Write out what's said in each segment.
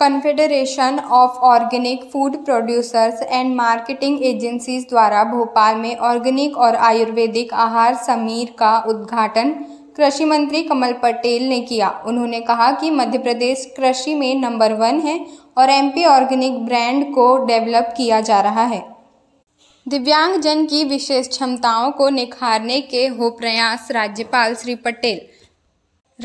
confederation of organic food producers and marketing agencies द्वारा भोपाल में organic और आयुर्वेदिक आहार समीर का उद्घाटन कृषि मंत्री कमल पटेल ने किया उन्होंने कहा कि मध्य प्रदेश कृषि में नंबर वन है और एमपी ऑर्गेनिक ब्रांड को डेवलप किया जा रहा है दिव्यांगजन की विशेष क्षमताओं को निखारने के हो प्रयास राज्यपाल श्री पटेल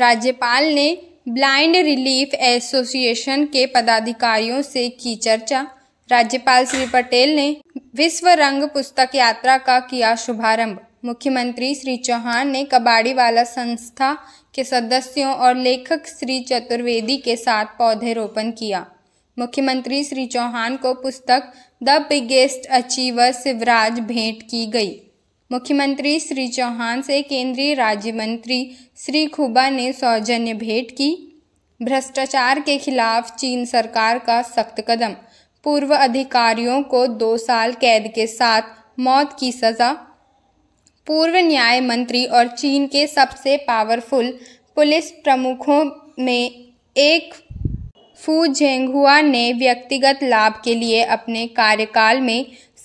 राज्यपाल ने ब्लाइंड रिलीफ एसोसिएशन के पदाधिकारियों से की चर्चा राज्यपाल श्री पटेल ने विश्व रंग पुस्तक यात्रा का किया शुभारंभ मुख्यमंत्री श्री चौहान ने कबाड़ी वाला संस्था के सदस्यों और लेखक श्री चतुर्वेदी के साथ रोपण किया मुख्यमंत्री श्री चौहान को पुस्तक द बिगेस्ट अचीवर शिवराज भेंट की गई मुख्यमंत्री श्री चौहान से केंद्रीय राज्य मंत्री श्री खुबा ने सौजन्य भेंट की भ्रष्टाचार के खिलाफ चीन सरकार का सख्त कदम पूर्व अधिकारियों को दो साल कैद के साथ मौत की सज़ा पूर्व न्याय मंत्री और चीन के सबसे पावरफुल पुलिस प्रमुखों में एक फू झेंगहुआ ने व्यक्तिगत लाभ के लिए अपने कार्यकाल में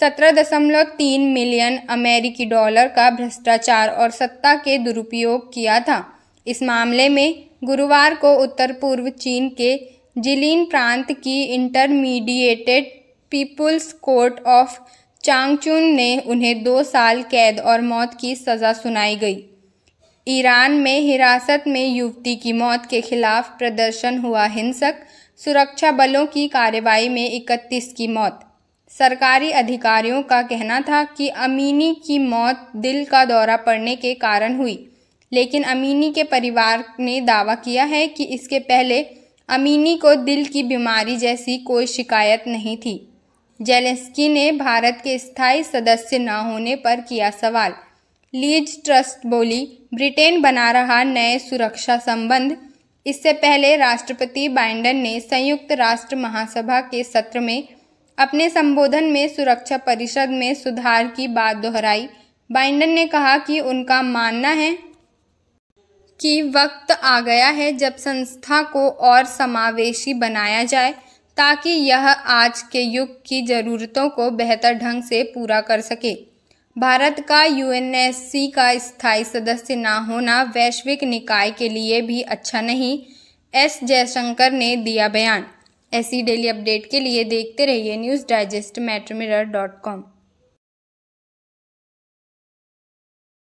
17.3 मिलियन अमेरिकी डॉलर का भ्रष्टाचार और सत्ता के दुरुपयोग किया था इस मामले में गुरुवार को उत्तर पूर्व चीन के जिलीन प्रांत की intermediated people's court of Changchun ने उन्हें दो साल कैद और मौत की सज़ा सुनाई गई ईरान में हिरासत में युवती की मौत के खिलाफ प्रदर्शन हुआ हिंसक सुरक्षा बलों की कार्रवाई में इकतीस की मौत सरकारी अधिकारियों का कहना था कि अमीनी की मौत दिल का दौरा पड़ने के कारण हुई लेकिन अमीनी के परिवार ने दावा किया है कि इसके पहले अमीनी को दिल की बीमारी जैसी कोई शिकायत नहीं थी जेलेंस्की ने भारत के स्थायी सदस्य न होने पर किया सवाल लीज ट्रस्ट बोली ब्रिटेन बना रहा नए सुरक्षा संबंध इससे पहले राष्ट्रपति बाइडन ने संयुक्त राष्ट्र महासभा के सत्र में अपने संबोधन में सुरक्षा परिषद में सुधार की बात दोहराई बाइडन ने कहा कि उनका मानना है कि वक्त आ गया है जब संस्था को और समावेशी बनाया जाए ताकि यह आज के युग की ज़रूरतों को बेहतर ढंग से पूरा कर सके भारत का यूएनएससी का स्थायी सदस्य न होना वैश्विक निकाय के लिए भी अच्छा नहीं एस जयशंकर ने दिया बयान ऐसी डेली अपडेट के लिए देखते रहिए न्यूज़ डाइजेस्ट मैट्रमिर डॉट कॉम